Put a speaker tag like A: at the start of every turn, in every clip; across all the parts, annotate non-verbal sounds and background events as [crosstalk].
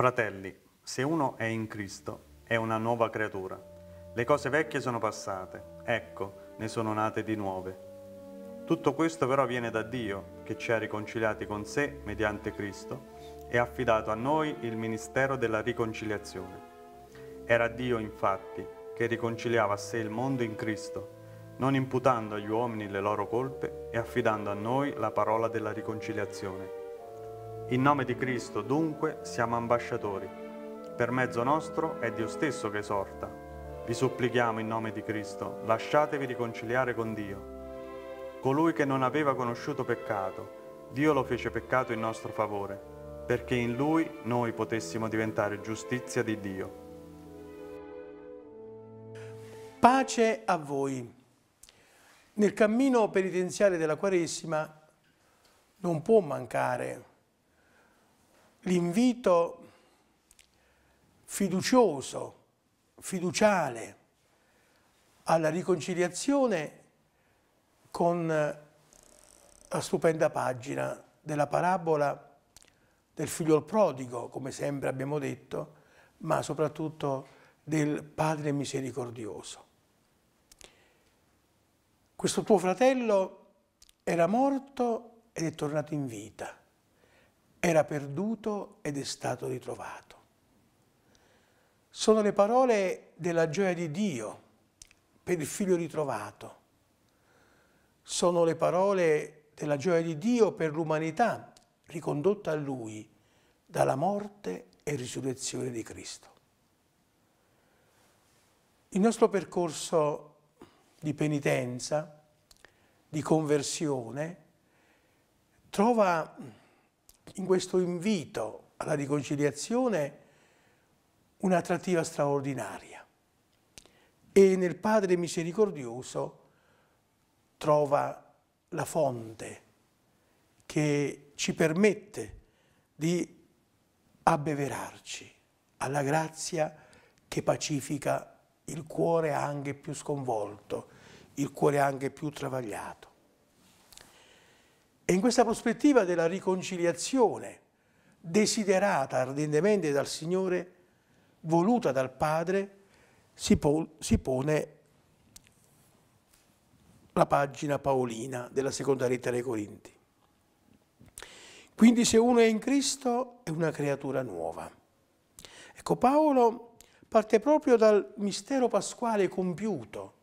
A: Fratelli, se uno è in Cristo, è una nuova creatura. Le cose vecchie sono passate, ecco, ne sono nate di nuove. Tutto questo però viene da Dio, che ci ha riconciliati con sé mediante Cristo e ha affidato a noi il ministero della riconciliazione. Era Dio, infatti, che riconciliava a sé il mondo in Cristo, non imputando agli uomini le loro colpe e affidando a noi la parola della riconciliazione. In nome di Cristo, dunque, siamo ambasciatori. Per mezzo nostro è Dio stesso che esorta. Vi supplichiamo in nome di Cristo, lasciatevi riconciliare con Dio. Colui che non aveva conosciuto peccato, Dio lo fece peccato in nostro favore, perché in lui noi potessimo diventare giustizia di Dio. Pace a voi. Nel cammino penitenziale della Quaresima non può mancare l'invito fiducioso, fiduciale alla riconciliazione con la stupenda pagina della parabola del figlio prodigo, come sempre abbiamo detto, ma soprattutto del Padre misericordioso. Questo tuo fratello era morto ed è tornato in vita era perduto ed è stato ritrovato. Sono le parole della gioia di Dio per il figlio ritrovato. Sono le parole della gioia di Dio per l'umanità ricondotta a Lui dalla morte e risurrezione di Cristo. Il nostro percorso di penitenza, di conversione, trova in questo invito alla riconciliazione un'attrattiva straordinaria e nel Padre misericordioso trova la fonte che ci permette di abbeverarci alla grazia che pacifica il cuore anche più sconvolto, il cuore anche più travagliato. E in questa prospettiva della riconciliazione desiderata ardentemente dal Signore, voluta dal Padre, si, po si pone la pagina paolina della seconda lettera ai Corinti. Quindi se uno è in Cristo è una creatura nuova. Ecco, Paolo parte proprio dal mistero pasquale compiuto,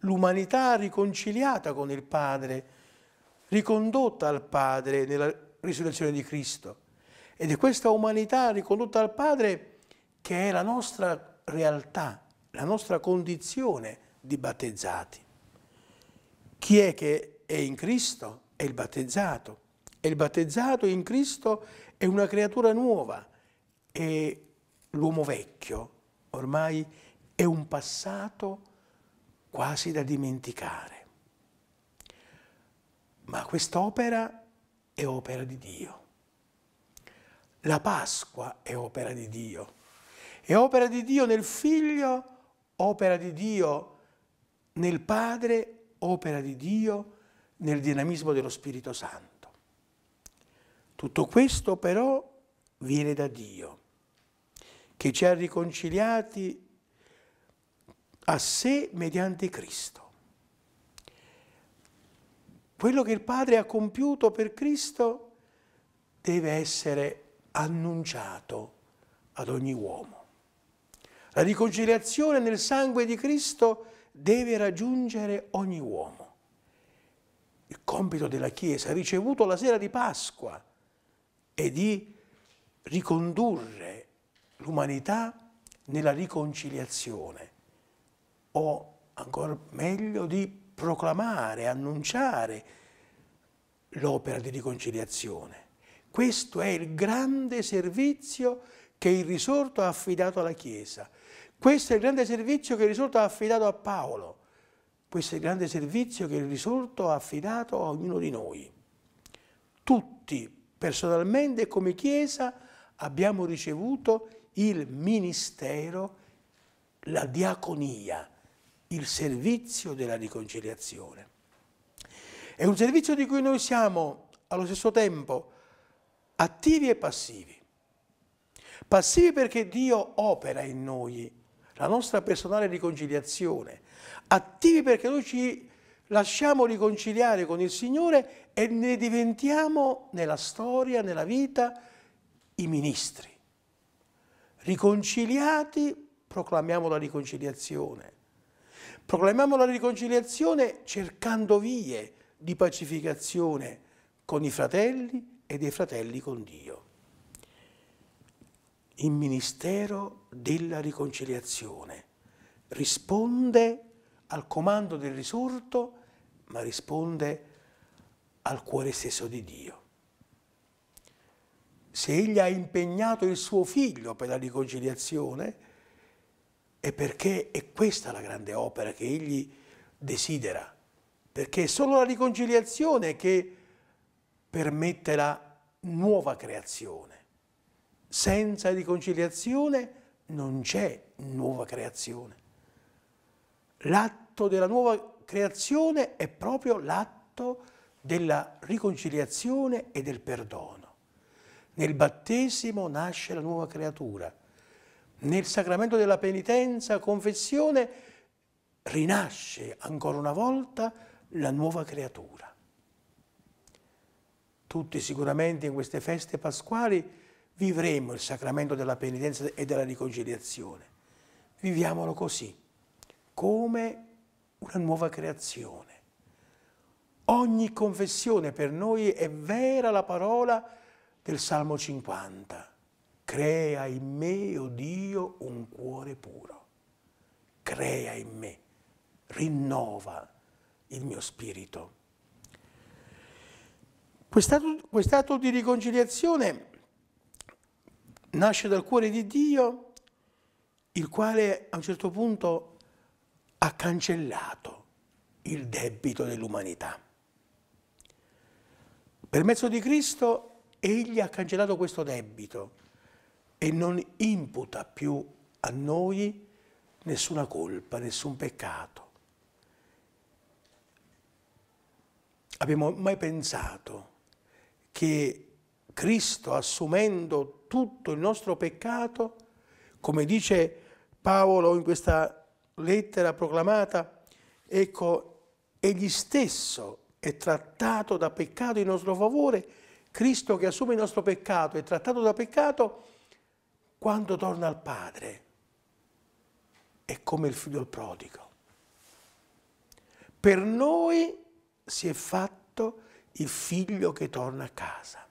A: l'umanità riconciliata con il Padre, ricondotta al Padre nella risurrezione di Cristo. Ed è questa umanità ricondotta al Padre che è la nostra realtà, la nostra condizione di battezzati. Chi è che è in Cristo? È il battezzato. E il battezzato in Cristo è una creatura nuova. E l'uomo vecchio ormai è un passato quasi da dimenticare ma quest'opera è opera di Dio. La Pasqua è opera di Dio. È opera di Dio nel Figlio, opera di Dio nel Padre, opera di Dio nel dinamismo dello Spirito Santo. Tutto questo però viene da Dio, che ci ha riconciliati a sé mediante Cristo. Quello che il Padre ha compiuto per Cristo deve essere annunciato ad ogni uomo. La riconciliazione nel sangue di Cristo deve raggiungere ogni uomo. Il compito della Chiesa ricevuto la sera di Pasqua è di ricondurre l'umanità nella riconciliazione o ancora meglio di proclamare, annunciare l'opera di riconciliazione. Questo è il grande servizio che il risorto ha affidato alla Chiesa. Questo è il grande servizio che il risorto ha affidato a Paolo. Questo è il grande servizio che il risorto ha affidato a ognuno di noi. Tutti, personalmente e come Chiesa, abbiamo ricevuto il ministero, la diaconia, il servizio della riconciliazione. È un servizio di cui noi siamo allo stesso tempo attivi e passivi. Passivi perché Dio opera in noi la nostra personale riconciliazione, attivi perché noi ci lasciamo riconciliare con il Signore e ne diventiamo nella storia, nella vita, i ministri. Riconciliati proclamiamo la riconciliazione Proclamiamo la riconciliazione cercando vie di pacificazione con i fratelli e dei fratelli con Dio. Il ministero della riconciliazione risponde al comando del risorto, ma risponde al cuore stesso di Dio. Se egli ha impegnato il suo figlio per la riconciliazione, è perché è questa la grande opera che egli desidera, perché è solo la riconciliazione che permette la nuova creazione. Senza riconciliazione non c'è nuova creazione. L'atto della nuova creazione è proprio l'atto della riconciliazione e del perdono. Nel battesimo nasce la nuova creatura nel sacramento della penitenza, confessione, rinasce ancora una volta la nuova creatura. Tutti sicuramente in queste feste pasquali vivremo il sacramento della penitenza e della riconciliazione. Viviamolo così, come una nuova creazione. Ogni confessione per noi è vera la parola del Salmo 50 Crea in me, o oh Dio, un cuore puro. Crea in me, rinnova il mio spirito. Quest'atto di riconciliazione nasce dal cuore di Dio, il quale a un certo punto ha cancellato il debito dell'umanità. Per mezzo di Cristo egli ha cancellato questo debito e non imputa più a noi nessuna colpa, nessun peccato. Abbiamo mai pensato che Cristo assumendo tutto il nostro peccato, come dice Paolo in questa lettera proclamata, ecco, egli stesso è trattato da peccato in nostro favore, Cristo che assume il nostro peccato è trattato da peccato, quando torna al padre è come il figlio prodigo. Per noi si è fatto il figlio che torna a casa.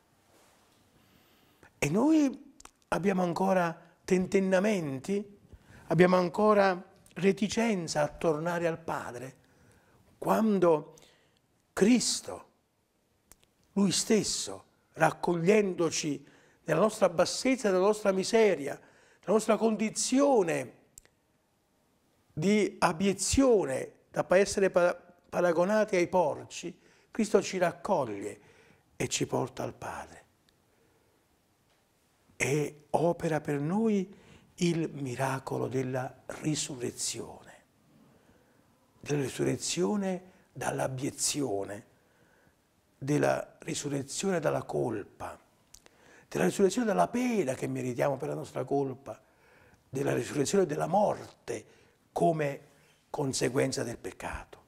A: E noi abbiamo ancora tentennamenti, abbiamo ancora reticenza a tornare al Padre, quando Cristo, Lui stesso, raccogliendoci nella nostra bassezza, nella nostra miseria, nella nostra condizione di abiezione da essere paragonati ai porci, Cristo ci raccoglie e ci porta al Padre. E opera per noi il miracolo della risurrezione, della risurrezione dall'abiezione, della risurrezione dalla colpa della risurrezione della pena che meritiamo per la nostra colpa, della risurrezione della morte come conseguenza del peccato.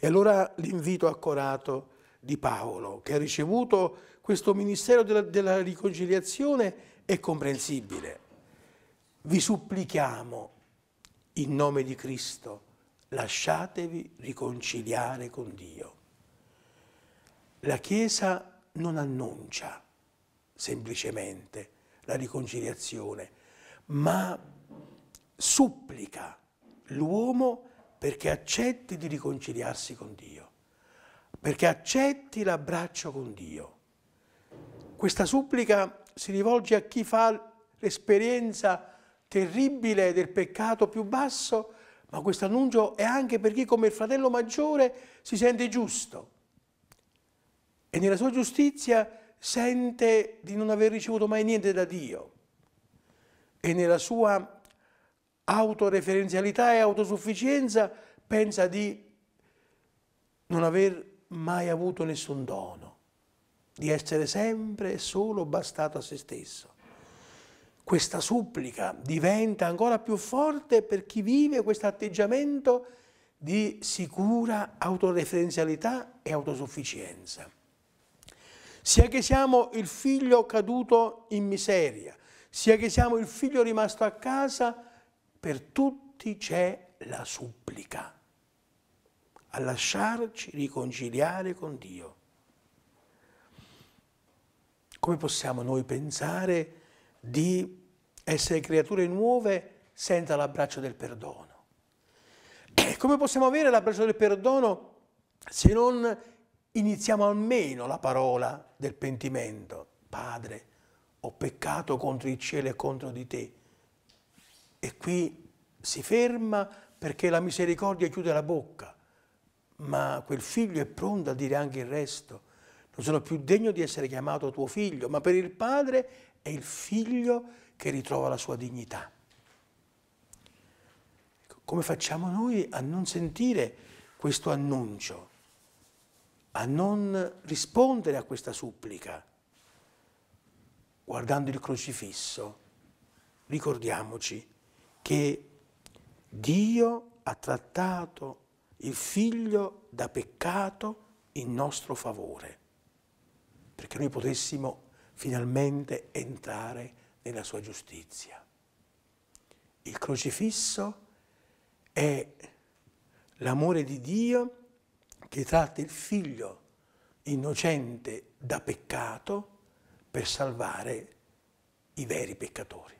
A: E allora l'invito accorato di Paolo, che ha ricevuto questo ministero della, della riconciliazione, è comprensibile. Vi supplichiamo, in nome di Cristo, lasciatevi riconciliare con Dio. La Chiesa non annuncia semplicemente la riconciliazione, ma supplica l'uomo perché accetti di riconciliarsi con Dio, perché accetti l'abbraccio con Dio. Questa supplica si rivolge a chi fa l'esperienza terribile del peccato più basso, ma questo annuncio è anche per chi come il fratello maggiore si sente giusto e nella sua giustizia sente di non aver ricevuto mai niente da Dio e nella sua autoreferenzialità e autosufficienza pensa di non aver mai avuto nessun dono, di essere sempre e solo bastato a se stesso. Questa supplica diventa ancora più forte per chi vive questo atteggiamento di sicura autoreferenzialità e autosufficienza sia che siamo il figlio caduto in miseria, sia che siamo il figlio rimasto a casa, per tutti c'è la supplica a lasciarci riconciliare con Dio. Come possiamo noi pensare di essere creature nuove senza l'abbraccio del perdono? E [clears throat] Come possiamo avere l'abbraccio del perdono se non iniziamo almeno la parola del pentimento. Padre, ho peccato contro il cielo e contro di te. E qui si ferma perché la misericordia chiude la bocca, ma quel figlio è pronto a dire anche il resto. Non sono più degno di essere chiamato tuo figlio, ma per il padre è il figlio che ritrova la sua dignità. Come facciamo noi a non sentire questo annuncio? a non rispondere a questa supplica. Guardando il crocifisso, ricordiamoci che Dio ha trattato il figlio da peccato in nostro favore, perché noi potessimo finalmente entrare nella sua giustizia. Il crocifisso è l'amore di Dio che tratta il figlio innocente da peccato per salvare i veri peccatori.